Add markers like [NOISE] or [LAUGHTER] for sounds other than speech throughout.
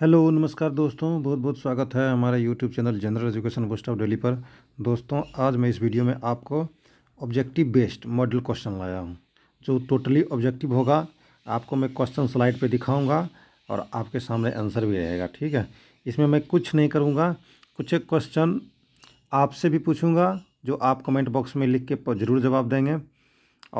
hello नमस्कार दोस्तों बहुत बहुत स्वागत है हमारे YouTube channel general education boost of daily पर दोस्तों आज मैं इस वीडियो में आपको ऑब्जेक्टिव बेस्ड मॉडल क्वेश्चन लाया हूँ जो टोटली ऑब्जेक्टिव होगा आपको मैं क्वेश्चन स्लाइड पे दिखाऊंगा और आपके सामने आंसर भी रहेगा ठीक है इसमें मैं कुछ नहीं करूँगा कुछ एक क्वेश्चन आपसे भी पूछूँगा जो आप कमेंट बॉक्स में लिख के ज़रूर जवाब देंगे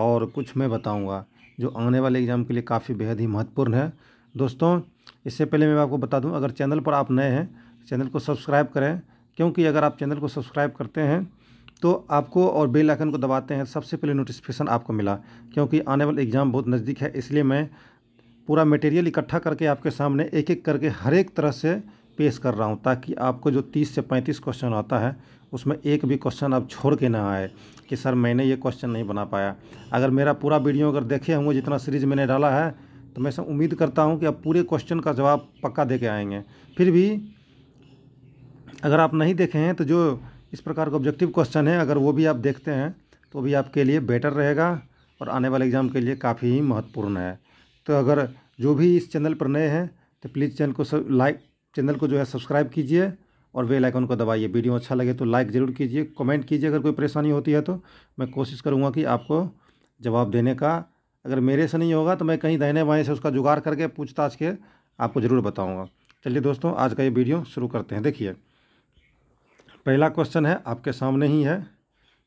और कुछ मैं बताऊँगा जो आने वाले एग्ज़ाम के लिए काफ़ी बेहद ही महत्वपूर्ण है दोस्तों इससे पहले मैं आपको बता दूं अगर चैनल पर आप नए हैं चैनल को सब्सक्राइब करें क्योंकि अगर आप चैनल को सब्सक्राइब करते हैं तो आपको और बेल आइकन को दबाते हैं सबसे पहले नोटिफिकेशन आपको मिला क्योंकि आने वाला एग्ज़ाम बहुत नज़दीक है इसलिए मैं पूरा मटेरियल इकट्ठा करके आपके सामने एक एक करके हर एक तरह से पेश कर रहा हूँ ताकि आपको जो तीस से पैंतीस क्वेश्चन आता है उसमें एक भी क्वेश्चन आप छोड़ के ना आए कि सर मैंने ये क्वेश्चन नहीं बना पाया अगर मेरा पूरा वीडियो अगर देखे होंगे जितना सीरीज मैंने डाला है तो मैं सब उम्मीद करता हूँ कि आप पूरे क्वेश्चन का जवाब पक्का दे के आएंगे फिर भी अगर आप नहीं देखे हैं तो जो इस प्रकार का ऑब्जेक्टिव क्वेश्चन है अगर वो भी आप देखते हैं तो भी आपके लिए बेटर रहेगा और आने वाले एग्ज़ाम के लिए काफ़ी ही महत्वपूर्ण है तो अगर जो भी इस चैनल पर नए हैं तो प्लीज़ चैनल को लाइक चैनल को जो है सब्सक्राइब कीजिए और वे लाइक उनको दबाइए वीडियो अच्छा लगे तो लाइक ज़रूर कीजिए कमेंट कीजिए अगर कोई परेशानी होती है तो मैं कोशिश करूँगा कि आपको जवाब देने का अगर मेरे से नहीं होगा तो मैं कहीं दहने बाएँ से उसका जुगाड़ करके पूछताछ के आपको ज़रूर बताऊँगा चलिए दोस्तों आज का ये वीडियो शुरू करते हैं देखिए पहला क्वेश्चन है आपके सामने ही है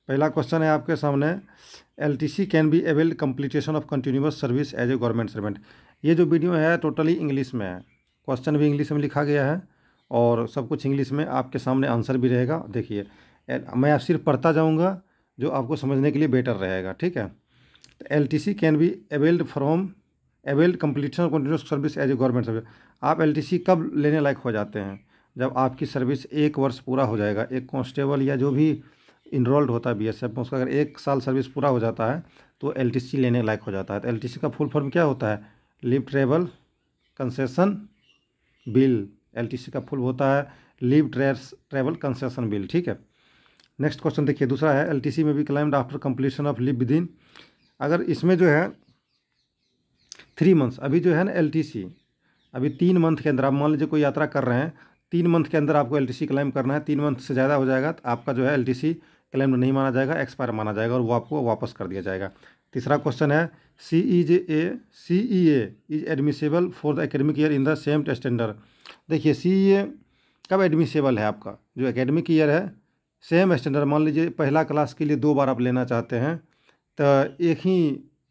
पहला क्वेश्चन है आपके सामने L T C can be avail completion of continuous service as a government servant ये जो वीडियो है टोटली इंग्लिश में है क्वेश्चन भी इंग्लिश में लिखा गया है और सब कुछ इंग्लिश में आपके सामने आंसर भी रहेगा देखिए मैं आप सिर्फ पढ़ता जाऊँगा जो आपको समझने के लिए बेटर रहेगा ठीक है L T C can be availed from availed completion continuous service as a government service आप एल टी सी कब लेने लायक हो जाते हैं जब आपकी सर्विस एक वर्ष पूरा हो जाएगा एक कॉन्स्टेबल या जो भी इनरोल्ड होता है बी एस एफ में उसका अगर एक साल सर्विस पूरा हो जाता है तो एल टी सी लेने लायक हो जाता है तो एल टी सी का फुल फॉर्म क्या होता है leave travel concession bill L T C का फुल होता है leave trace travel concession bill ठीक है नेक्स्ट क्वेश्चन देखिए दूसरा है एल टी सी में भी claimed after completion of leave within अगर इसमें जो है थ्री मंथ्स अभी जो है ना एल अभी तीन मंथ के अंदर आप मान लीजिए कोई यात्रा कर रहे हैं तीन मंथ के अंदर आपको एल क्लेम करना है तीन मंथ से ज़्यादा हो जाएगा तो आपका जो है एल क्लेम नहीं माना जाएगा एक्सपायर माना जाएगा और वो आपको वापस कर दिया जाएगा तीसरा क्वेश्चन है C E J A C E A is admissible for the academic year in the same standard देखिए सी ई ए कब एडमिसेबल है आपका जो एकेडमिक ईयर है सेम स्टैंडर्ड मान लीजिए पहला क्लास के लिए दो बार आप लेना चाहते हैं तो एक ही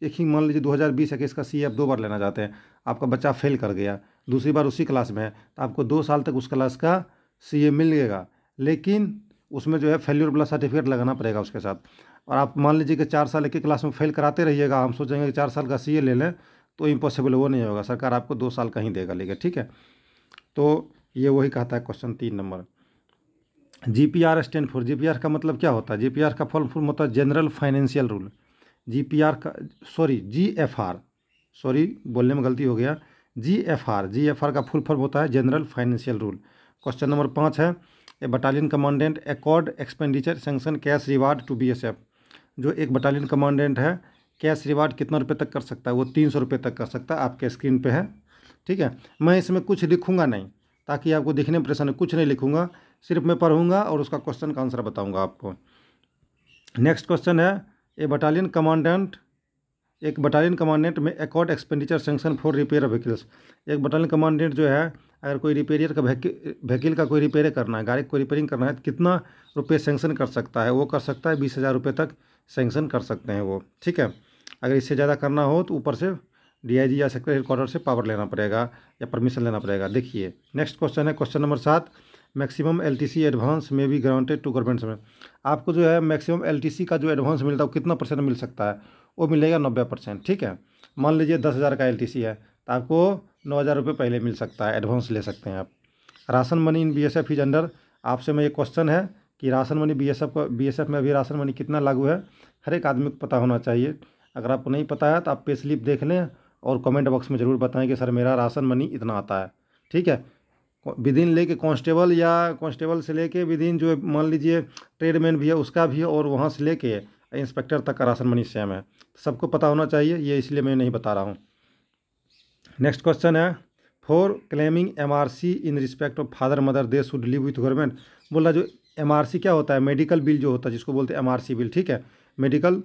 एक ही मान लीजिए 2020 बीस इक्कीस इसका सी आप दो बार लेना चाहते हैं आपका बच्चा फेल कर गया दूसरी बार उसी क्लास में है तो आपको दो साल तक उस क्लास का सी ए गएगा लेकिन उसमें जो है फेल्यूर वाला सर्टिफिकेट लगाना पड़ेगा उसके साथ और आप मान लीजिए कि चार साल एक ही क्लास में फेल कराते रहिएगा हम सोचेंगे कि चार साल का सी ए ले लें तो इम्पॉसिबल वो नहीं होगा सरकार आपको दो साल का ही देगा लेकर ठीक है तो ये वही कहता है क्वेश्चन तीन number G P R stand for G P R का मतलब क्या होता है जी पी आर का फॉल फॉर्म होता है general financial rule G P R का sorry G F R sorry बोलने में गलती हो गया G F R G F R का फुल फॉर्म होता है general financial rule question number पाँच है A battalion commandant accord expenditure sanction cash reward to B S F जो एक बटालियन कमांडेंट है कैश रिवार्ड कितना रुपये तक कर सकता है वो तीन सौ रुपये तक कर सकता है आपके स्क्रीन पे है ठीक है मैं इसमें कुछ लिखूंगा नहीं ताकि आपको देखने में परेशान कुछ नहीं लिखूंगा सिर्फ मैं पढ़ूंगा और उसका क्वेश्चन का आंसर बताऊंगा आपको नेक्स्ट क्वेश्चन है ए बटालियन कमांडेंट एक बटालियन कमांडेंट में accord expenditure sanction for repair vehicles एक बटालियन कमांडेंट जो है अगर कोई रिपेयर का व्हीकल का कोई रिपेयर करना है गाड़ी को रिपेयरिंग करना है तो कितना रुपये सेंक्शन कर सकता है वो कर सकता है बीस हज़ार रुपये तक सेंक्शन कर सकते हैं वो ठीक है अगर इससे ज़्यादा करना हो तो ऊपर से डीआईजी या सेक्रेटरी हेडक्वार्टर से पावर लेना पड़ेगा या परमिशन लेना पड़ेगा देखिए नेक्स्ट क्वेश्चन है क्वेश्चन नंबर सात मैक्सिमम एलटीसी एडवांस में भी ग्रांटेड टू गवर्नमेंट्स में आपको जो है मैक्सिमम एलटीसी का जो एडवांस मिलता है वो कितना परसेंट मिल सकता है वो मिलेगा नब्बे परसेंट ठीक है मान लीजिए दस हज़ार का एलटीसी है तो आपको नौ हज़ार रुपये पहले मिल सकता है एडवांस ले सकते हैं आप ration money in B S F under आपसे मैं ये क्वेश्चन है कि ration money B S F B S F में अभी राशन मनी कितना लागू है हर एक आदमी को पता होना चाहिए अगर आपको नहीं पता है तो आप पे स्लिप देख लें और कमेंट बॉक्स में ज़रूर बताएं कि सर मेरा राशन मनी इतना आता है ठीक है विदिन लेके कांस्टेबल या कांस्टेबल से लेके विदिन जो मान लीजिए ट्रेडमैन भी है उसका भी और वहाँ से लेके इंस्पेक्टर तक का राशन मनी सेम है सबको पता होना चाहिए ये इसलिए मैं नहीं बता रहा हूँ नेक्स्ट क्वेश्चन है for claiming M R C in respect of father mother they should live with government बोल रहा जो एम आर सी क्या होता है मेडिकल बिल जो होता है जिसको बोलते हैं एम आर सी बिल ठीक है मेडिकल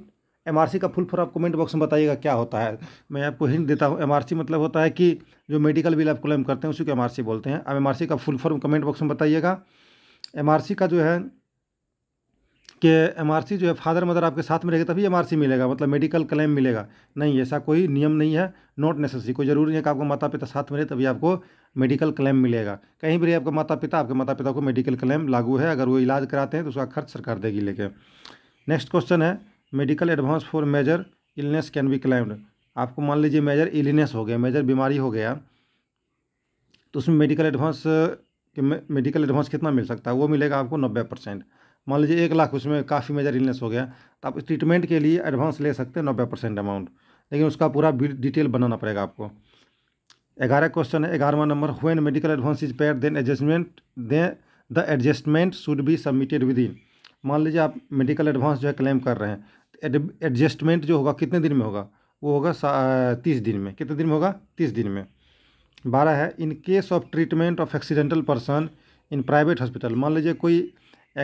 एम का फुल फॉर्म आप कमेंट बॉक्स में बताइएगा क्या होता है मैं आपको हिंट देता हूँ एम मतलब होता है कि जो मेडिकल बिल आप क्लेम करते हैं उसी को एम बोलते हैं आप एम का फुल फॉर्म कमेंट बॉक्स में बताइएगा एम का जो है कि एम जो है फादर मदर आपके साथ में रहेगा तभी एम मिलेगा मतलब मेडिकल क्लेम मिलेगा नहीं ऐसा कोई नियम नहीं है नॉट नेसेसरी कोई ज़रूरी नहीं है कि आपको माता पिता साथ में रहे तभी आपको मेडिकल क्लेम मिलेगा कहीं भी रहे आपका माता पिता आपके माता पिता को मेडिकल क्लेम लागू है अगर वो इलाज कराते हैं तो उसका खर्च सरकार देगी लेके नेक्स्ट क्वेश्चन है medical advance for major illness can be claimed आपको मान लीजिए मेजर इलनेस हो गया मेजर बीमारी हो गया तो उसमें मेडिकल एडवांस कि मेडिकल एडवांस कितना मिल सकता है वो मिलेगा आपको नब्बे परसेंट मान लीजिए एक लाख उसमें काफ़ी मेजर इलनेस हो गया तो आप ट्रीटमेंट के लिए एडवांस ले सकते हैं नब्बे परसेंट अमाउंट लेकिन उसका पूरा डिटेल बनाना पड़ेगा आपको ग्यारह क्वेश्चन है ग्यारहवा number when medical advance is paid then adjustment then the adjustment should be submitted within मान लीजिए आप मेडिकल एडवांस जो है क्लेम कर रहे हैं एडजस्टमेंट तो जो होगा कितने दिन में होगा वो होगा तीस दिन में कितने दिन में होगा तीस दिन में बारह है in case of treatment of accidental person in private hospital मान लीजिए कोई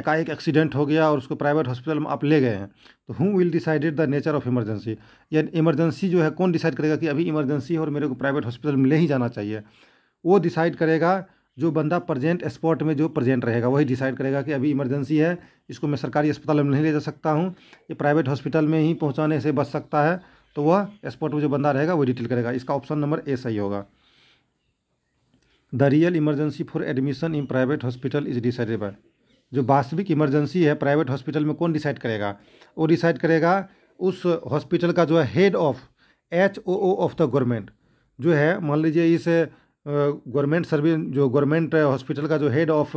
एकाएक एक्सीडेंट हो गया और उसको प्राइवेट हॉस्पिटल में आप ले गए हैं तो who will decided the nature of emergency या इमरजेंसी जो है कौन डिसाइड करेगा कि अभी इमरजेंसी है और मेरे को प्राइवेट हॉस्पिटल में ले ही जाना चाहिए वो डिसाइड करेगा जो बंदा प्रजेंट स्पॉट में जो प्रजेंट रहेगा वही डिसाइड करेगा कि अभी इमरजेंसी है इसको मैं सरकारी अस्पताल में नहीं ले जा सकता हूँ ये प्राइवेट हॉस्पिटल में ही पहुँचाने से बच सकता है तो वह स्पॉट में जो बंदा रहेगा वही डिटेल करेगा इसका ऑप्शन नंबर ए सही होगा the real emergency for admission in private hospital is decidable जो वास्तविक इमरजेंसी है प्राइवेट हॉस्पिटल में कौन डिसाइड करेगा वो डिसाइड करेगा उस हॉस्पिटल का जो है head of H O O of the government जो है मान लीजिए इस गवर्नमेंट सर्विस जो गवर्नमेंट हॉस्पिटल का जो हेड ऑफ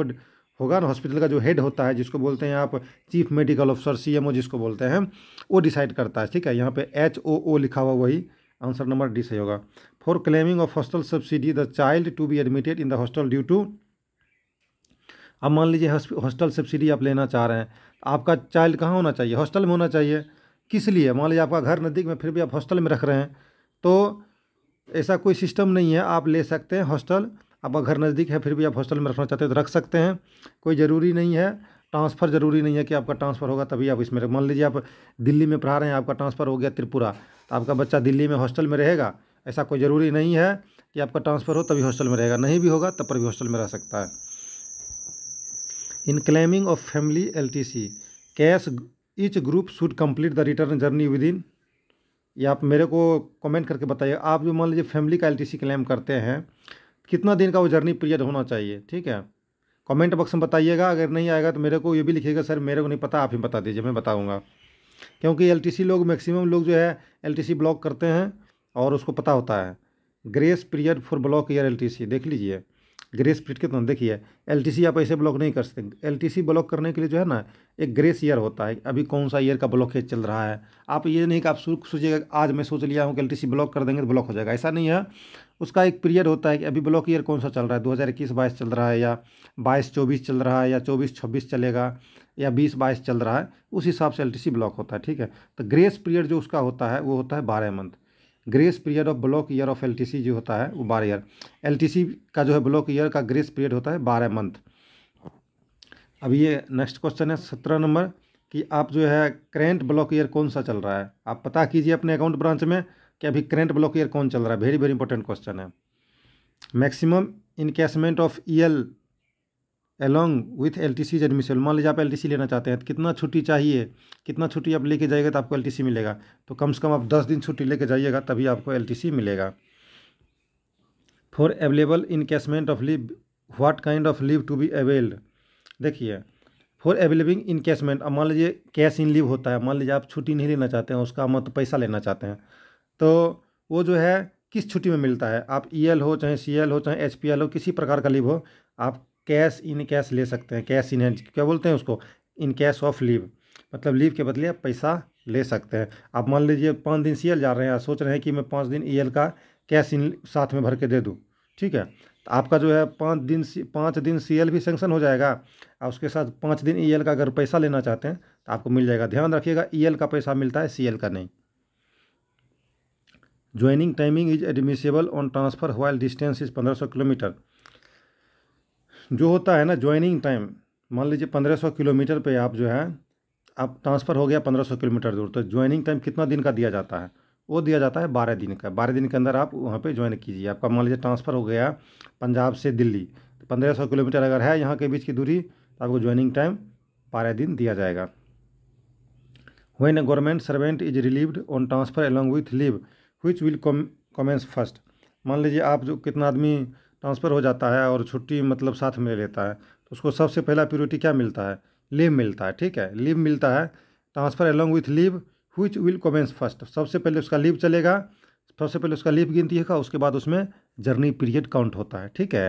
होगा ना हॉस्पिटल का जो हेड होता है जिसको बोलते हैं आप चीफ मेडिकल ऑफिसर ओ जिसको बोलते हैं वो डिसाइड करता है ठीक है यहाँ पे एच ओ ओ लिखा हुआ वही आंसर नंबर डी सही होगा for claiming of hostel subsidy the child to be admitted in the hostel due to अब मान लीजिए हॉस्टल सब्सिडी आप लेना चाह रहे हैं तो आपका चाइल्ड कहाँ होना चाहिए हॉस्टल में होना चाहिए किस लिए मान लीजिए आपका घर नज़दीक में फिर भी आप हॉस्टल में रख रहे हैं तो ऐसा कोई सिस्टम नहीं है आप ले सकते हैं हॉस्टल आपका घर नज़दीक है फिर भी आप हॉस्टल में रखना चाहते हैं तो रख सकते हैं कोई ज़रूरी नहीं है ट्रांसफ़र ज़रूरी नहीं है कि आपका ट्रांसफ़र होगा तभी आप इसमें मान लीजिए आप दिल्ली में पढ़ा रहे हैं आपका ट्रांसफ़र हो गया त्रिपुरा तो आपका बच्चा दिल्ली में हॉस्टल में रहेगा ऐसा कोई ज़रूरी नहीं है कि आपका ट्रांसफ़र हो तभी हॉस्टल में रहेगा नहीं भी होगा तब पर भी हॉस्टल में रह सकता है in claiming of family L cash group should complete the return journey within या आप मेरे को कमेंट करके बताइए आप जो मान लीजिए फैमिली का एलटीसी क्लेम करते हैं कितना दिन का वो जर्नी पीरियड होना चाहिए ठीक है कमेंट बॉक्स में बताइएगा अगर नहीं आएगा तो मेरे को ये भी लिखिएगा सर मेरे को नहीं पता आप ही बता दीजिए मैं बताऊँगा क्योंकि सी लोग मैक्सिमम लोग जो है सी ब्लॉक करते हैं और उसको पता होता है grace period for block year C देख लीजिए ग्रेस पीरियड कितना देखिए सी आप ऐसे ब्लॉक नहीं कर सकते सी ब्लॉक करने के लिए जो है ना एक ग्रेस ईयर होता है अभी कौन सा ईयर का ब्लॉकेज चल रहा है आप ये नहीं कि आप सोचिएगा आज मैं सोच लिया हूँ कि सी ब्लॉक कर देंगे तो ब्लॉक हो जाएगा ऐसा नहीं है उसका एक पीरियड होता है कि अभी ब्लॉक ईयर कौन सा चल रहा है दो हज़ार इक्कीस बाईस चल रहा है या बाईस चौबीस चल रहा है या चौबीस छब्बीस चलेगा या बीस बाईस चल रहा है उस हिसाब से सी ब्लॉक होता है ठीक है तो ग्रेस पीरियड जो उसका होता है वो होता है बारह month grace period of block year of LTC जो होता है वो बारह ईयर एलटीसी का जो है ब्लॉक ईयर का ग्रेस पीरियड होता है बारह मंथ अब ये नेक्स्ट क्वेश्चन है सत्रह नंबर कि आप जो है करेंट ब्लॉक ईयर कौन सा चल रहा है आप पता कीजिए अपने अकाउंट ब्रांच में कि अभी करेंट ब्लॉक ईयर कौन चल रहा है वेरी वेरी इंपॉर्टेंट क्वेश्चन है maximum encashment of E along with L T C admission मान लीजिए आप एल टी सी लेना चाहते हैं तो कितना छुट्टी चाहिए कितना छुट्टी आप लेके जाइएगा तो आपको एल टी सी मिलेगा तो कम से कम आप दस दिन छुट्टी लेके जाइएगा तभी आपको एल टी सी मिलेगा for available encashment of leave what kind of leave to be availed देखिए फॉर अवेलेबिंग इन कैशमेंट अब मान लीजिए कैश इन लीव होता है मान लीजिए आप छुट्टी नहीं लेना चाहते हैं उसका मत तो पैसा लेना चाहते हैं तो वो जो है किस छुट्टी में मिलता है आप ई e एल हो चाहे सी एल हो चाहे एच पी एल हो किसी प्रकार का लीव हो आप कैश इन कैश ले सकते हैं कैश इन हैंड क्या बोलते हैं उसको इन कैश ऑफ लीव मतलब लीव के बदले आप पैसा ले सकते हैं आप मान लीजिए पाँच दिन सी जा रहे हैं सोच रहे हैं कि मैं पाँच दिन ई e का कैश इन साथ में भर के दे दूँ ठीक है तो आपका जो है पाँच दिन पाँच दिन सी भी सेंक्शन हो जाएगा और उसके साथ पाँच दिन ई e का अगर पैसा लेना चाहते हैं तो आपको मिल जाएगा ध्यान रखिएगा ई e का पैसा मिलता है सी का नहीं joining timing is admissible on transfer while distance is पंद्रह सौ किलोमीटर जो होता है ना ज्वाइनिंग टाइम मान लीजिए पंद्रह सौ किलोमीटर पे आप जो है आप ट्रांसफ़र हो गया पंद्रह सौ किलोमीटर दूर तो ज्वाइनिंग टाइम कितना दिन का दिया जाता है वो दिया जाता है बारह दिन का बारह दिन के अंदर आप वहाँ पे ज्वाइन कीजिए आपका मान लीजिए ट्रांसफ़र हो गया पंजाब से दिल्ली तो पंद्रह सौ किलोमीटर अगर है यहाँ के बीच की दूरी तो आपको ज्वाइनिंग टाइम बारह दिन दिया जाएगा when a government servant is relieved on transfer along with leave which will commence first मान लीजिए आप जो कितना आदमी ट्रांसफ़र हो जाता है और छुट्टी मतलब साथ में ले लेता है तो उसको सबसे पहला प्योरिटी क्या मिलता है लीव मिलता है ठीक है लीव मिलता है transfer along with leave which will commence first सबसे पहले उसका लीव चलेगा सबसे पहले उसका लीव गिनती है उसके बाद उसमें जर्नी पीरियड काउंट होता है ठीक है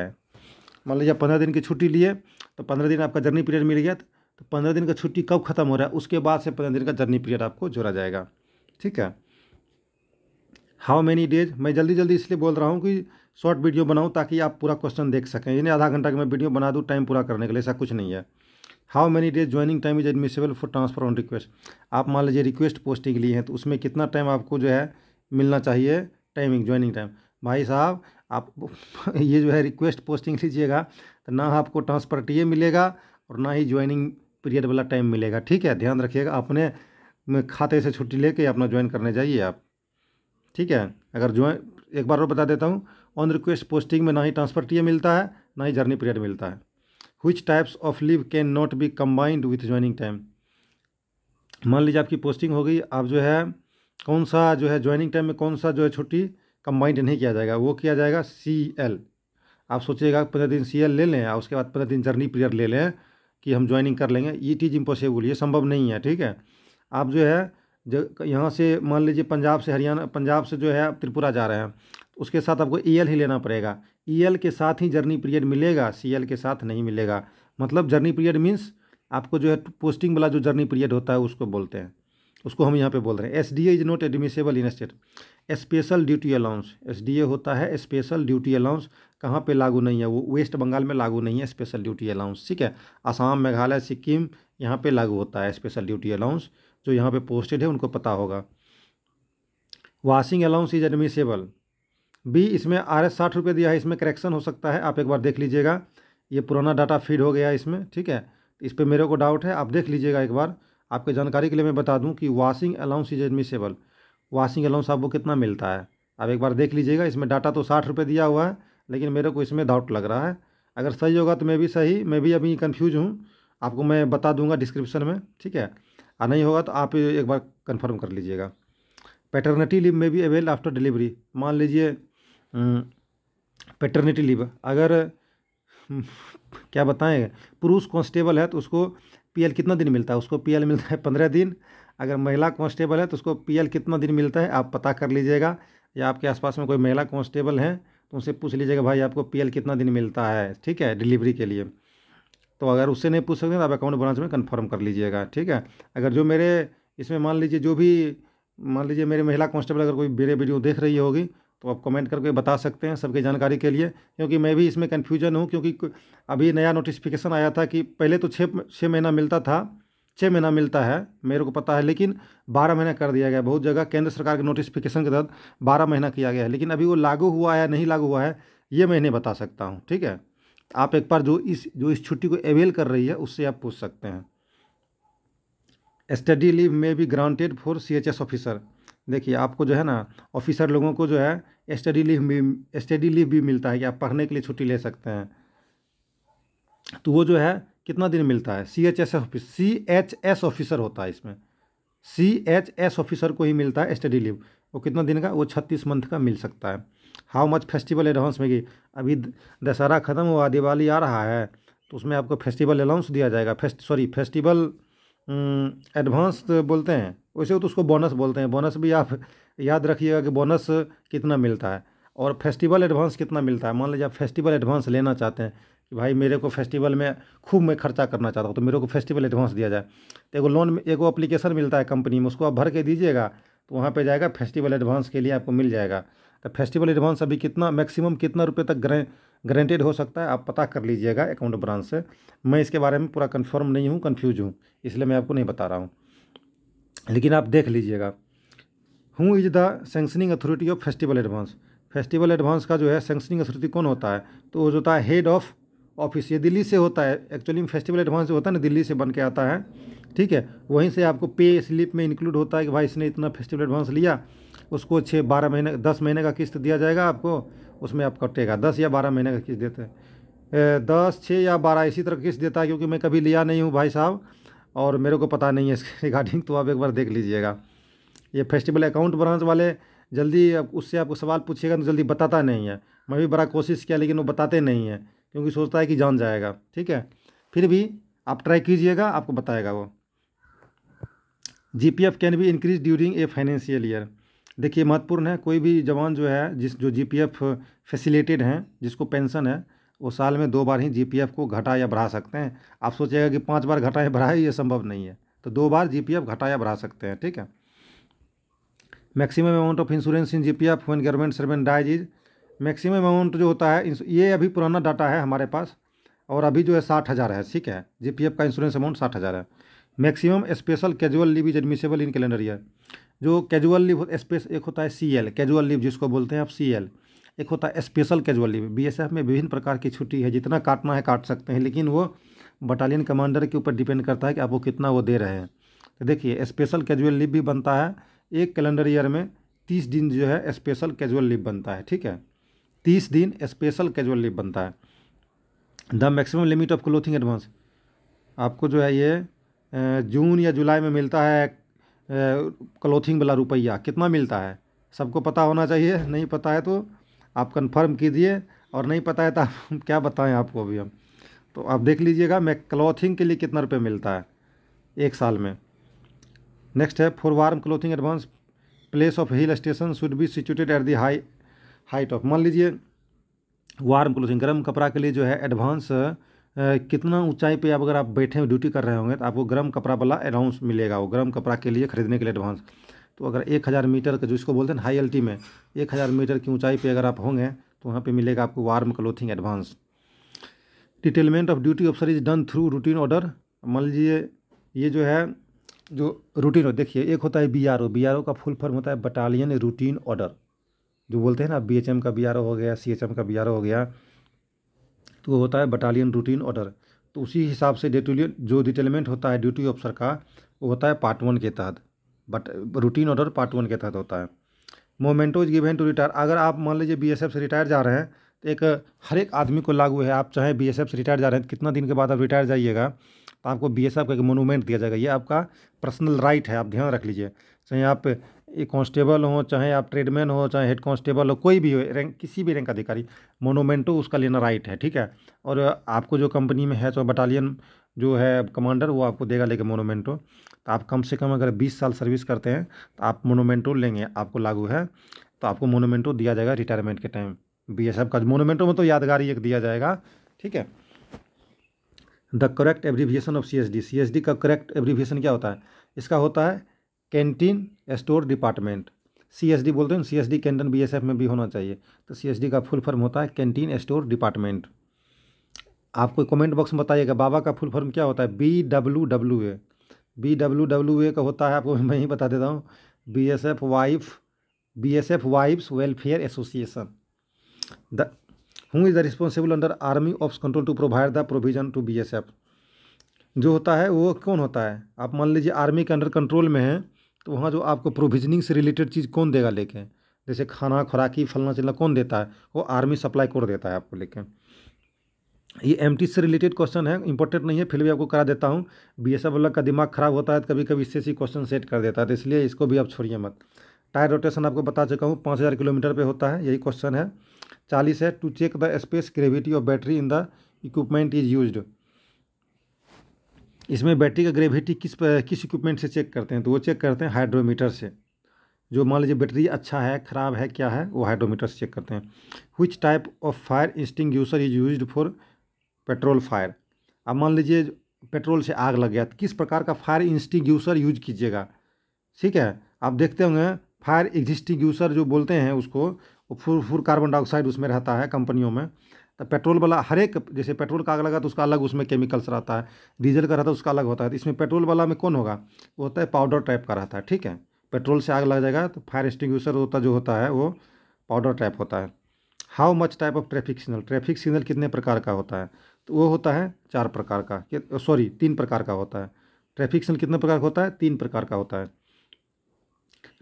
मान लीजिए पंद्रह दिन की छुट्टी लिए तो पंद्रह दिन आपका जर्नी पीरियड मिल गया तो पंद्रह दिन का छुट्टी कब खत्म हो रहा है उसके बाद से पंद्रह दिन का जर्नी पीरियड आपको जोड़ा जाएगा ठीक है हाउ मेनी डेज मैं जल्दी जल्दी इसलिए बोल रहा हूँ कि शॉर्ट वीडियो बनाऊँ ताकि आप पूरा क्वेश्चन देख सकें यानी आधा घंटा के मैं वीडियो बना दूँ टाइम पूरा करने के लिए ऐसा कुछ नहीं है how many days joining time is admissible for transfer on request आप मान लीजिए रिक्वेस्ट पोस्टिंग लिए हैं तो उसमें कितना टाइम आपको जो है मिलना चाहिए टाइमिंग ज्वाइनिंग टाइम भाई साहब आप [LAUGHS] ये जो है रिक्वेस्ट पोस्टिंग लीजिएगा तो ना आपको ट्रांसफर टी मिलेगा और ना ही ज्वाइनिंग पीरियड वाला टाइम मिलेगा ठीक है ध्यान रखिएगा अपने खाते से छुट्टी लेके अपना ज्वाइन करने जाइए आप ठीक है अगर ज्वाइन एक बार और बता देता हूँ ऑन रिक्वेस्ट पोस्टिंग में ना ही ट्रांसफर टी मिलता है ना ही जर्नी पीरियड मिलता है which types of leave can not be combined with joining time मान लीजिए आपकी पोस्टिंग हो गई आप जो है कौन सा जो है ज्वाइनिंग टाइम में कौन सा जो है छुट्टी कम्बाइंड नहीं किया जाएगा वो किया जाएगा सी एल आप सोचिएगा पंद्रह दिन सी एल ले लें और उसके बाद पंद्रह दिन जर्नी पीरियड ले लें कि हम ज्वाइनिंग कर लेंगे ये चीज इम्पॉसिबल ये संभव नहीं है ठीक है आप जो है जब यहाँ से मान लीजिए पंजाब से हरियाणा पंजाब से जो है आप त्रिपुरा जा रहे हैं तो उसके साथ आपको ई e ही लेना पड़ेगा ई e के साथ ही जर्नी पीरियड मिलेगा सी के साथ नहीं मिलेगा मतलब जर्नी पीरियड मीन्स आपको जो है पोस्टिंग वाला जो जर्नी पीरियड होता है उसको बोलते हैं उसको हम यहाँ पे बोल रहे हैं S D A is not admissible in state special duty allowance S D A होता है स्पेशल ड्यूटी अलाउंस कहाँ पे लागू नहीं है वो वेस्ट बंगाल में लागू नहीं है स्पेशल ड्यूटी अलाउंस ठीक है आसाम मेघालय सिक्किम यहाँ पे लागू होता है स्पेशल ड्यूटी अलाउंस जो यहाँ पे पोस्टेड है उनको पता होगा washing allowance is admissible B इसमें आर एस साठ रुपये दिया है इसमें करेक्शन हो सकता है आप एक बार देख लीजिएगा ये पुराना डाटा फीड हो गया इसमें ठीक है इस पर मेरे को डाउट है आप देख लीजिएगा एक बार आपके जानकारी के लिए मैं बता दूँ कि washing allowance is admissible washing allowance आपको कितना मिलता है आप एक बार देख लीजिएगा इसमें डाटा तो साठ रुपये दिया हुआ है लेकिन मेरे को इसमें डाउट लग रहा है अगर सही होगा तो मैं भी सही मैं भी अभी कन्फ्यूज हूँ आपको मैं बता दूंगा डिस्क्रिप्शन में ठीक है और नहीं होगा तो आप एक बार कन्फर्म कर लीजिएगा पैटर्निटी लीव में भी अवेल आफ्टर डिलीवरी मान लीजिए पैटर्निटी हम्म, लीव अगर हम्म, क्या बताएं पुरुष कांस्टेबल है तो उसको पीएल कितना दिन मिलता है उसको पीएल मिलता है पंद्रह दिन अगर महिला कांस्टेबल है तो उसको पीएल कितना दिन मिलता है आप पता कर लीजिएगा या आपके आसपास में कोई महिला कांस्टेबल हैं तो उनसे पूछ लीजिएगा भाई आपको पीएल कितना दिन मिलता है ठीक है डिलीवरी के लिए तो अगर उससे नहीं पूछ सकते तो आप अकाउंट ब्रांच में कन्फर्म कर लीजिएगा ठीक है अगर जो मेरे इसमें मान लीजिए जो भी मान लीजिए मेरे महिला कांस्टेबल अगर कोई मेरे वीडियो देख रही होगी तो आप कमेंट करके बता सकते हैं सबके जानकारी के लिए क्योंकि मैं भी इसमें कन्फ्यूजन हूँ क्योंकि अभी नया नोटिफिकेशन आया था कि पहले तो छः छः महीना मिलता था छः महीना मिलता है मेरे को पता है लेकिन बारह महीना कर दिया गया बहुत जगह केंद्र सरकार के नोटिफिकेशन के तहत बारह महीना किया गया है लेकिन अभी वो लागू हुआ है नहीं लागू हुआ है ये मैं नहीं बता सकता हूँ ठीक है आप एक बार जो इस जो इस छुट्टी को अवेल कर रही है उससे आप पूछ सकते हैं स्टडी लीव में भी granted for C H S officer देखिए आपको जो है ना ऑफिसर लोगों को जो है स्टडी लीव भी स्टडी लीव भी मिलता है कि आप पढ़ने के लिए छुट्टी ले सकते हैं तो वो जो है कितना दिन मिलता है C H S office C H S officer होता है इसमें सी एच एस ऑफिसर को ही मिलता है स्टडी लीव वो कितना दिन का वो छत्तीस मंथ का मिल सकता है हाउ मच फेस्टिवल एडवांस में कि अभी दशहरा ख़त्म हुआ दिवाली आ रहा है तो उसमें आपको फेस्टिवल अलाउंस दिया जाएगा फेस्ट सॉरी फेस्टिवल एडवांस बोलते हैं वैसे तो उसको बोनस बोलते हैं बोनस भी आप याद रखिएगा कि बोनस कितना मिलता है और फेस्टिवल एडवांस कितना मिलता है मान लीजिए आप फेस्टिवल एडवांस लेना चाहते हैं कि भाई मेरे को फेस्टिवल में खूब मैं खर्चा करना चाहता हूँ तो मेरे को फेस्टिवल एडवांस दिया जाए तो एगो लोन एगो अप्लीकेशन मिलता है कंपनी में उसको आप भर के दीजिएगा तो वहाँ पर जाएगा फेस्टिवल एडवांस के लिए आपको मिल जाएगा फेस्टिवल एडवांस अभी कितना मैक्सिमम कितना रुपये तक ग्रे ग्रेंटेड हो सकता है आप पता कर लीजिएगा अकाउंट ब्रांच से मैं इसके बारे में पूरा कन्फर्म नहीं हूँ कन्फ्यूज हूँ इसलिए मैं आपको नहीं बता रहा हूँ लेकिन आप देख लीजिएगा who is the sanctioning authority of festival advance festival advance का जो है सेंक्शनिंग अथॉरिटी कौन होता है तो वो जो होता है हेड ऑफ ऑफिस ये दिल्ली से होता है एक्चुअली में फेस्टिवल एडवांस जो होता है ना दिल्ली से बन के आता है ठीक है वहीं से आपको पे स्लिप में इंक्लूड होता है कि भाई इसने इतना फेस्टिवल एडवांस लिया उसको छः बारह महीने दस महीने का किस्त दिया जाएगा आपको उसमें आप कटेगा दस या बारह महीने का किस्त देते हैं दस छः या बारह इसी तरह किस्त देता है क्योंकि मैं कभी लिया नहीं हूँ भाई साहब और मेरे को पता नहीं है इसके रिगार्डिंग तो आप एक बार देख लीजिएगा ये फेस्टिवल अकाउंट ब्रांच वाले जल्दी उससे आपको सवाल पूछिएगा तो जल्दी बताता नहीं है मैं भी बड़ा कोशिश किया लेकिन वो बताते नहीं है क्योंकि सोचता है कि जान जाएगा ठीक है फिर भी आप ट्राई कीजिएगा आपको बताएगा वो G P F can be increase during a financial year देखिए महत्वपूर्ण है कोई भी जवान जो है जिस जो जीपीएफ फैसिलिटेड हैं जिसको पेंशन है वो साल में दो बार ही जीपीएफ को घटा या बढ़ा सकते हैं आप सोचिएगा कि पाँच बार घटाएं बढ़ाए ये संभव नहीं है तो दो बार जीपीएफ घटा या बढ़ा सकते हैं ठीक है maximum amount of insurance in GPF when government servant dies is maximum amount जो होता है ये अभी पुराना डाटा है हमारे पास और अभी जो है साठ हज़ार है ठीक है एफ का इंश्योरेंस अमाउंट साठ हज़ार है maximum special casual leave is admissible in calendar year जो कैजुअल लीव स्पेस एक होता है सी एल कैजुअल लीव जिसको बोलते हैं आप सी एल एक होता है special casual leave B S F में विभिन्न प्रकार की छुट्टी है जितना काटना है काट सकते हैं लेकिन वो बटालियन कमांडर के ऊपर डिपेंड करता है कि आपको कितना वो दे रहे हैं तो देखिए स्पेशल कैजुअल लीव भी बनता है एक कैलेंडर ईयर में तीस दिन जो है स्पेशल कैजुअल लीव बनता है ठीक है तीस दिन स्पेशल कैजुअल लीव बनता है the maximum limit of clothing advance आपको जो है ये जून या जुलाई में मिलता है क्लोथिंग वाला रुपया कितना मिलता है सबको पता होना चाहिए नहीं पता है तो आप कंफर्म कीजिए और नहीं पता है तो [LAUGHS] क्या बताएं आपको अभी हम तो आप देख लीजिएगा मैं क्लॉथिंग के लिए कितना रुपये मिलता है एक साल में नेक्स्ट है for warm clothing advance place of hill station should be situated at the high height of मान लीजिए वार्म क्लोथिंग गर्म कपड़ा के लिए जो है एडवांस कितना ऊंचाई पे आप अगर आप बैठे हुए ड्यूटी कर रहे होंगे तो आपको गर्म कपड़ा वाला अलाउंस मिलेगा वो गर्म कपड़ा के लिए खरीदने के लिए एडवांस तो अगर एक हज़ार मीटर का जिसको बोलते हैं हाई एल्टी में एक हज़ार मीटर की ऊंचाई पे अगर आप होंगे तो वहाँ पे मिलेगा आपको warm clothing advance detailment of duty officer is done through routine order मान लीजिए ये जो है जो रूटीन देखिए एक होता है B R O B R O का फुल फॉर्म होता है बटालियन रूटीन ऑर्डर जो बोलते हैं ना बी एच एम का बी आर ओ हो गया सी एच एम का बी आर ओ हो गया तो वो होता है बटालियन रूटीन ऑर्डर तो उसी हिसाब से डिटेलियन जो डिटेलमेंट होता है ड्यूटी ऑफिसर का वो होता है पार्ट वन के तहत but routine order part one के तहत होता है memento is given to retire अगर आप मान लीजिए बी से रिटायर जा रहे हैं तो एक हर एक आदमी को लागू है आप चाहे बी से रिटायर जा रहे हैं कितना दिन के बाद आप रिटायर जाइएगा तो आपको बी का एक मोनूमेंट दिया जाएगा ये आपका पर्सनल राइट है आप ध्यान रख लीजिए चाहे आप ये कांस्टेबल हो चाहे आप ट्रेडमैन हो चाहे हेड कांस्टेबल हो कोई भी हो रैंक किसी भी रैंक अधिकारी मोनोमेंटो उसका लेना राइट है ठीक है और आपको जो कंपनी में है तो बटालियन जो है कमांडर वो आपको देगा लेके मोनोमेंटो तो आप कम से कम अगर बीस साल सर्विस करते हैं तो आप मोनोमेंटो लेंगे आपको लागू है तो आपको मोनोमेंटो दिया जाएगा रिटायरमेंट के टाइम बी एस एफ का मोनोमेंटो में तो यादगारी एक दिया जाएगा ठीक है the correct abbreviation of C S D C S D का करेक्ट एब्रीविएशन क्या होता है इसका होता है कैंटीन स्टोर डिपार्टमेंट डी बोलते हैं डी कैंटन एफ में भी होना चाहिए तो डी का फुल फॉर्म होता है कैंटीन स्टोर डिपार्टमेंट आपको कमेंट बॉक्स में बताइएगा बाबा का फुल फॉर्म क्या होता है B W W A B W W A का होता है आपको [LAUGHS] मैं ही बता देता हूँ B S F wife B S F wives welfare association the who is the responsible under army of control to provide the provision to B S F जो होता है वो कौन होता है आप मान लीजिए आर्मी के अंडर कंट्रोल में है तो वहाँ जो आपको प्रोविजनिंग से रिलेटेड चीज़ कौन देगा लेके जैसे खाना खुराकी फलना चिलना कौन देता है वो आर्मी सप्लाई कर देता है आपको लेके ये एम से रिलेटेड क्वेश्चन है इंपॉर्टेंट नहीं है फिर भी आपको करा देता हूँ बी एस एफ का दिमाग खराब होता है तो कभी कभी इससे क्वेश्चन सेट कर देता है तो इसलिए इसको भी आप छोड़िए मत टायर रोटेशन आपको बता चुका हूँ पाँच हज़ार किलोमीटर पर होता है यही क्वेश्चन है चालीस है to check the space gravity of battery in the equipment is used इसमें बैटरी का ग्रेविटी किस पर किस इक्विपमेंट से चेक करते हैं तो वो चेक करते हैं हाइड्रोमीटर से जो मान लीजिए बैटरी अच्छा है ख़राब है क्या है वो हाइड्रोमीटर से चेक करते हैं which type of fire extinguisher is use for petrol fire अब मान लीजिए पेट्रोल से आग लग गया तो किस प्रकार का फायर इंस्टिंग यूसर यूज कीजिएगा ठीक है आप देखते होंगे फायर एग्जिस्टिंग यूसर जो बोलते हैं उसको फुर फुर कार्बन डाइऑक्साइड उसमें रहता है कंपनियों में तो पेट्रोल वाला हर एक जैसे पेट्रोल का आग लगा तो उसका अलग उसमें केमिकल्स रहता है डीजल का रहता है तो उसका अलग होता है तो इसमें पेट्रोल वाला में कौन होगा वो होता है पाउडर टाइप का रहता है ठीक है पेट्रोल से आग लग जाएगा तो फायर एक्सटिंग्यूशर होता जो होता है वो पाउडर टाइप होता है how much type of traffic signal traffic signal कितने प्रकार का होता है तो वो होता है चार प्रकार का सॉरी तीन प्रकार का होता है ट्रैफिक सिग्नल कितने प्रकार का होता है तीन प्रकार का होता है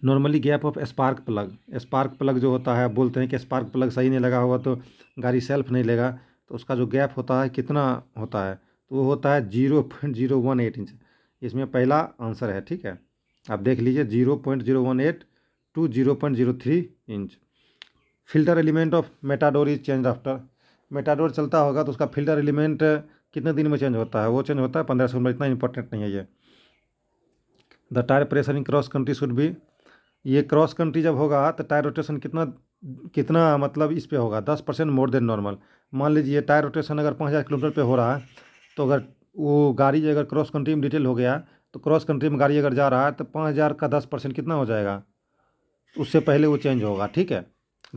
normally gap of spark plug spark plug जो होता है बोलते हैं कि स्पार्क प्लग सही नहीं लगा हुआ तो गाड़ी सेल्फ नहीं लेगा तो उसका जो गैप होता है कितना होता है तो वो होता है zero point zero one eight inch इसमें पहला आंसर है ठीक है आप देख लीजिए zero point zero one eight to zero point zero three inch filter element of Matador is change after Matador चलता होगा तो उसका फिल्टर एलिमेंट कितने दिन में चेंज होता है वो चेंज होता है पंद्रह सौ इतना इंपॉर्टेंट नहीं है ये the tyre pressure in cross country should भी ये क्रॉस कंट्री जब होगा तो टायर रोटेशन कितना कितना मतलब इस पे होगा दस परसेंट मोर देन नॉर्मल मान लीजिए टायर रोटेशन अगर पाँच हज़ार किलोमीटर पे हो रहा है तो अगर वो गाड़ी अगर क्रॉस कंट्री में डिटेल हो गया तो क्रॉस कंट्री में गाड़ी अगर जा रहा है तो पाँच हज़ार का दस परसेंट कितना हो जाएगा उससे पहले वो चेंज होगा ठीक है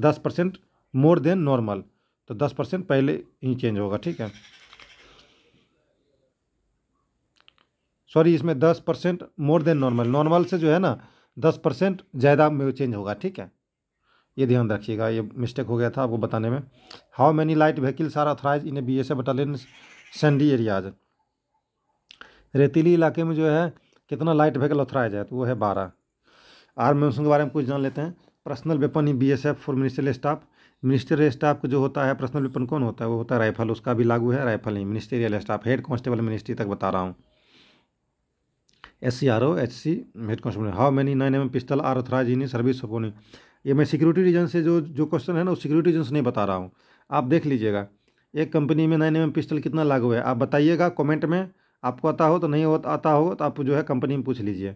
दस परसेंट मोर देन नॉर्मल तो दस परसेंट पहले ही चेंज होगा ठीक है सॉरी इसमें दस percent more than normal normal से जो है ना दस परसेंट ज़्यादा में चेंज होगा ठीक है ये ध्यान रखिएगा ये मिस्टेक हो गया था आपको बताने में how many light vehicles are authorise in B S F battalion sandy areas रेतीली इलाके में जो है कितना लाइट व्हीकल अथराइज है तो वो है बारह आर मैमसून के बारे में कुछ जान लेते हैं personal weapon B S F for ministerial staff ministerial staff जो होता है पर्सनल वेपन कौन होता है वो होता है राइफल उसका भी लागू है राइफल ही ministerial staff head constable ministry तक बता रहा हूँ S C R O H C head constable how many nine M M pistol are authorise in service सपोनी ये मैं सिक्योरिटी रीजन से जो जो क्वेश्चन है ना वो सिक्योरिटी रीजन से नहीं बता रहा हूँ आप देख लीजिएगा एक कंपनी में नाइन एम एम पिस्टल कितना लागू है आप बताइएगा कॉमेंट में आपको आता हो तो नहीं हो आता हो तो आप जो है कंपनी में पूछ लीजिए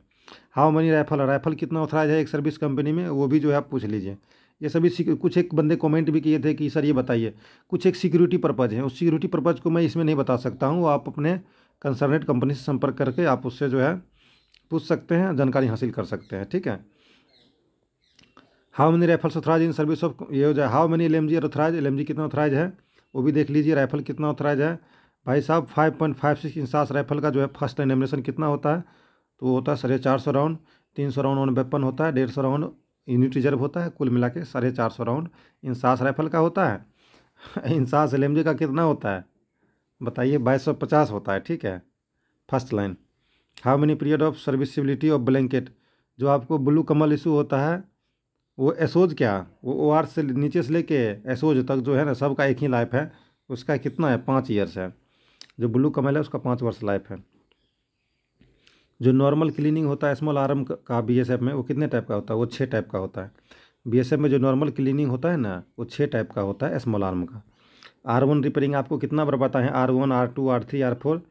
हाउ मनी राइफल राइफल कितना ऑथराइज है एक सर्विस कंपनी में वो भी जो है आप पूछ लीजिए ये सभी कुछ एक बंदे कमेंट भी किए थे कि सर ये बताइए कुछ एक सिक्योरिटी पर्पज़ है उस सिक्योरिटी पर्पज़ को मैं इसमें नहीं बता सकता हूँ आप अपने कंसर्नेट कंपनी से संपर्क करके आप उससे जो है पूछ सकते हैं जानकारी हासिल कर सकते हैं ठीक है how many rifles authorise in service of ये हो जाए how many L M G authorise L M G कितना ऑथराइज है वो भी देख लीजिए राइफल कितना ऑथराइज है भाई साहब five point five six INSAS rifle का जो है फर्स्ट टाइम एमिनेशन कितना होता है तो वो होता है साढ़े चार सौ राउंड तीन सौ राउंड ऑन वेपन होता है डेढ़ सौ राउंड यूनिट रिजर्व होता है कुल मिला के साढ़े चार सौ राउंड इंसास राइफल का होता है [LAUGHS] इंसास एल एम जी का कितना होता है बताइए बाईस सौ पचास होता है ठीक है first line how many period of serviceability of blanket जो आपको ब्लू कमल इशू होता है वो एसोज क्या वो ओ आर से नीचे से लेके एसोज तक जो है ना सबका एक ही लाइफ है उसका कितना है पाँच ईयर्स है जो ब्लू कमल है उसका पाँच वर्ष लाइफ है जो नॉर्मल क्लीनिंग होता है स्मॉल आर्म का बी एस एफ में वो कितने टाइप का होता है वो छः टाइप का होता है बी एस एफ में जो नॉर्मल क्लीनिंग होता है ना वो छः टाइप का होता है स्मॉल आर्म का आर वन रिपेयरिंग आपको कितना बार बताएं R one R two R three R four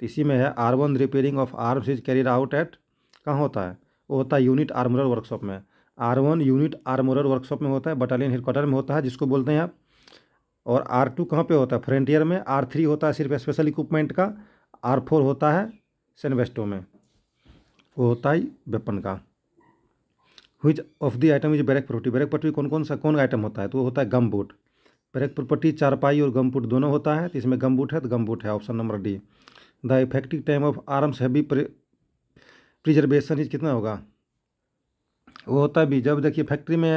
तो इसी में है armourer repairing of arms is carrier out at कहाँ होता है वो होता है यूनिट आर्मोर वर्कशॉप में R one unit armour workshop में होता है बटालियन हेडक्वार्टर में होता है जिसको बोलते हैं आप और आर टू कहाँ पर होता है फ्रंटियर में आर थ्री होता है सिर्फ स्पेशल इक्विपमेंट का आर फोर होता है सेनवेस्टो में वो होता है वेपन का which of the item is break property break property कौन कौन सा कौन आइटम होता है तो वो होता है गम बूट ब्रेक प्रॉपर्टी चारपाई और गम बूट दोनों होता है तो इसमें गम बूट है तो गम बूट है option number D the effective time of arms heavy preservation is कितना होगा वो होता भी जब देखिए फैक्ट्री में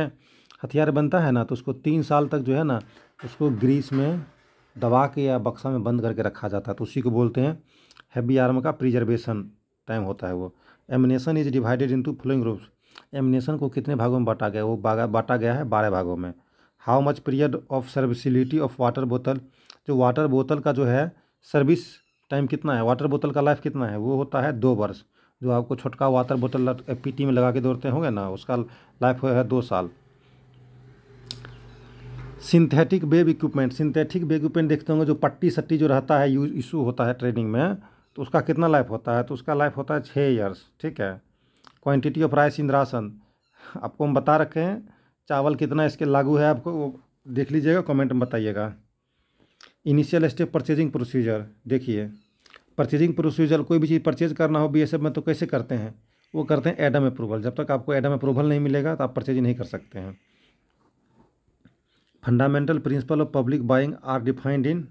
हथियार बनता है ना तो उसको तीन साल तक जो है ना उसको ग्रीस में दबा के या बक्सा में बंद करके रखा जाता है तो उसी को बोलते हैं हैवी आर्म का प्रिजर्वेशन टाइम होता है वो ammunition is divided into following groups ammunition को कितने भागों में बांटा गया वो बांटा गया है बारह भागों में how much period of serviceability of water बोतल जो वाटर बोतल का जो है सर्विस टाइम कितना है वाटर बोतल का लाइफ कितना है वो होता है दो वर्ष जो आपको छोटका वाटर बोतल पीटी में लगा के दौड़ते होंगे ना उसका लाइफ है दो साल synthetic web equipment synthetic web equipment देखते होंगे जो पट्टी सट्टी जो रहता है यूज इशू होता है ट्रेनिंग में तो उसका कितना लाइफ होता है तो उसका लाइफ होता है छः ईयर्स ठीक है quantity of rice in ration आपको हम बता रखे हैं चावल कितना इसके लागू है आपको वो देख लीजिएगा कमेंट में बताइएगा इनिशियल स्टेप परचेजिंग प्रोसीजर देखिए परचेजिंग प्रोसीजर कोई भी चीज़ परचेज करना हो बी में तो कैसे करते हैं वो करते हैं एडम अप्रूवल जब तक आपको एडम अप्रूवल नहीं मिलेगा तो आप परचेज नहीं कर सकते हैं fundamental principle of public buying are defined in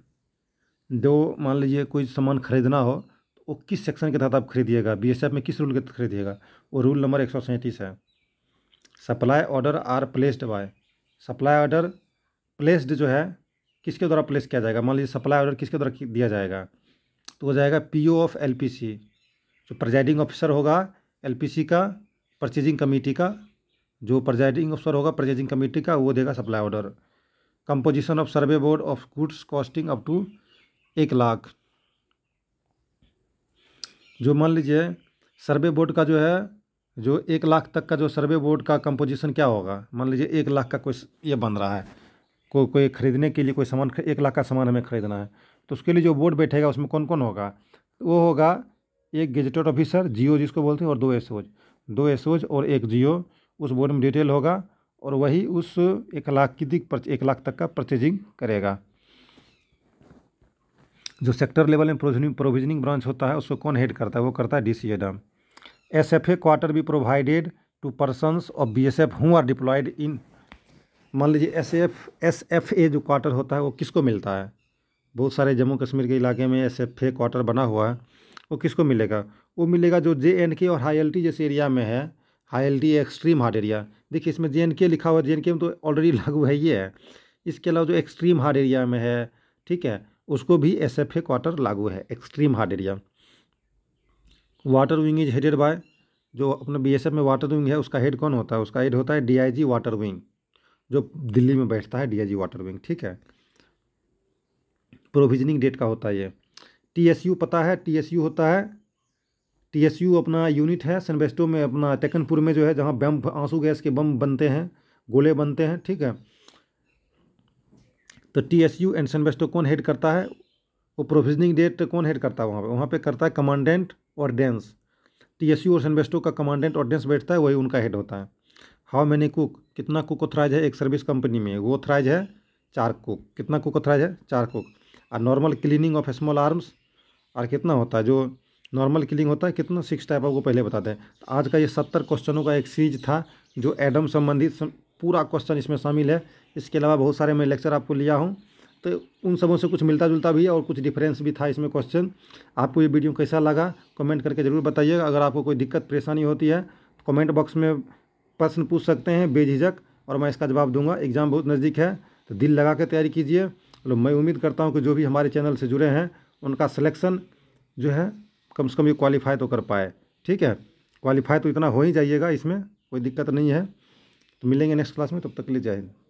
दो मान लीजिए कोई सामान खरीदना हो तो वो किस सेक्शन के तहत आप खरीदिएगा बी में किस रूल के तहत खरीदिएगा वो रूल नंबर एक है supply order are placed by supply order placed जो है किसके द्वारा प्लेस किया जाएगा मान लीजिए सप्लाई ऑर्डर किसके द्वारा दिया जाएगा तो हो जाएगा पी ऑफ एल जो प्रजाइडिंग ऑफिसर होगा एल का परचेजिंग कमेटी का जो प्रजाइडिंग ऑफिसर होगा परचेजिंग कमेटी का वो देगा supply order composition of survey board of goods costing up to एक लाख जो मान लीजिए सर्वे बोर्ड का जो है जो एक लाख तक का जो सर्वे बोर्ड का कंपोजिशन क्या होगा मान लीजिए एक लाख का कोई ये बन रहा है को कोई ख़रीदने के लिए कोई सामान एक लाख का सामान हमें ख़रीदना है तो उसके लिए जो बोर्ड बैठेगा उसमें कौन कौन होगा वो होगा एक गेजेटेड ऑफिसर जियो जिसको बोलते हैं और दो एस दो एस और एक जियो उस बोर्ड में डिटेल होगा और वही उस एक लाख की दिख एक लाख तक का परचेजिंग करेगा जो सेक्टर लेवल में प्रोविजनिंग प्रोविजनिंग ब्रांच होता है उसको कौन हेड करता है वो करता है D C adm S F A quarter भी provided to persons of B S F who are deployed in मान लीजिए S F S F A जो क्वार्टर होता है वो किसको मिलता है बहुत सारे जम्मू कश्मीर के इलाके में एस एफ ए क्वार्टर बना हुआ है वो किसको मिलेगा वो मिलेगा जो जे एंड के और हाई एल टी जैसे एरिया में है high L T extreme hard area देखिए इसमें जे एंड के लिखा हुआ जे एंड के में तो ऑलरेडी [LAUGHS] लागू है ये है इसके अलावा जो एक्सट्रीम हार्ड एरिया में है ठीक है उसको भी एस एफ ए क्वार्टर लागू है extreme hard area water wing is headed by जो अपना एफ में वाटर विंग है उसका हेड कौन होता है उसका हेड होता है D I G water wing जो दिल्ली में बैठता है डीआईजी वाटर विंग ठीक है प्रोविजनिंग डेट का होता है ये टीएसयू पता है टीएसयू होता है टीएसयू अपना यूनिट है सनबेस्टो में अपना टेकनपुर में जो है जहाँ बम आंसू गैस के बम बनते हैं गोले बनते हैं ठीक है तो टी एस यू एंड सनबेस्टो कौन हेड करता है वो प्रोविजनिंग डेट कौन हेड करता है वहाँ पर वहाँ पर करता है कमांडेंट और डेंस टी एस यू और सनबेस्टो का कमांडेंट और डेंस बैठता है वही उनका हेड होता है हाउ मैनी कुक कितना कुक ऑथराइज है एक सर्विस कंपनी में वो ऑथराइज है चार कुक कितना कुक ऑथराइज है चार कुक और normal cleaning of small arms और कितना होता है जो नॉर्मल क्लिनिंग होता है कितना सिक्स टाइप आपको पहले बताते हैं तो आज का ये सत्तर क्वेश्चनों का एक सीरीज था जो एडम संबंधित पूरा क्वेश्चन इसमें शामिल है इसके अलावा बहुत सारे मैं लेक्चर आपको लिया हूँ तो उन सबों से कुछ मिलता जुलता भी है और कुछ डिफरेंस भी था इसमें क्वेश्चन आपको ये वीडियो कैसा लगा कमेंट करके ज़रूर बताइएगा अगर आपको कोई दिक्कत परेशानी होती है तो कमेंट बॉक्स में प्रश्न पूछ सकते हैं बेझिझक और मैं इसका जवाब दूंगा एग्ज़ाम बहुत नज़दीक है तो दिल लगा के तैयारी कीजिए चलो मैं उम्मीद करता हूँ कि जो भी हमारे चैनल से जुड़े हैं उनका सिलेक्शन जो है कम से कम ये क्वालिफाई तो कर पाए ठीक है क्वालिफाई तो इतना हो ही जाइएगा इसमें कोई दिक्कत नहीं है तो मिलेंगे नेक्स्ट क्लास में तब तक ले जाएंगे